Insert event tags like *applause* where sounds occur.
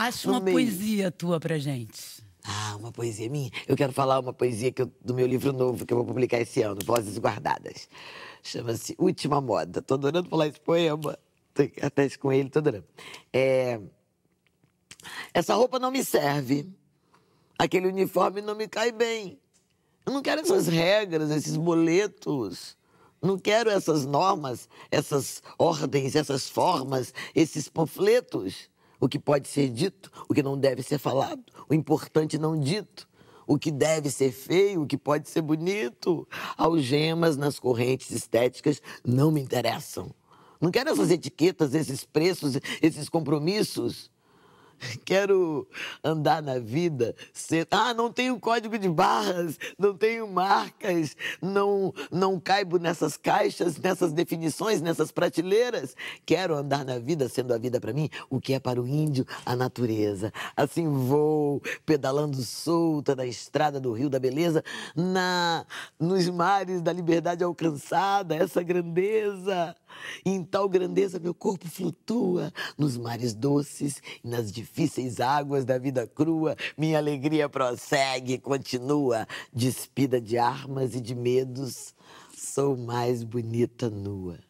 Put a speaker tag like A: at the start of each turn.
A: Acha uma meio. poesia tua pra gente. Ah, uma poesia minha? Eu quero falar uma poesia eu, do meu livro novo que eu vou publicar esse ano, Vozes Guardadas. Chama-se Última Moda. Tô adorando falar esse poema. Tô até com ele, tô adorando. É... Essa roupa não me serve. Aquele uniforme não me cai bem. Eu não quero essas regras, esses boletos. Não quero essas normas, essas ordens, essas formas, esses panfletos o que pode ser dito, o que não deve ser falado, o importante não dito, o que deve ser feio, o que pode ser bonito. Algemas nas correntes estéticas não me interessam. Não quero essas etiquetas, esses preços, esses compromissos. *laughs* quero andar na vida. Ser... Ah, não tenho código de barras, não tenho marcas, não, não caibo nessas caixas, nessas definições, nessas prateleiras. Quero andar na vida, sendo a vida para mim o que é para o índio a natureza. Assim vou, pedalando solta na estrada do Rio da Beleza, na nos mares da liberdade alcançada, essa grandeza. E em tal grandeza meu corpo flutua nos mares doces e nas difíceis difíceis águas da vida crua, minha alegria prossegue, continua, despida de armas e de medos, sou mais bonita nua.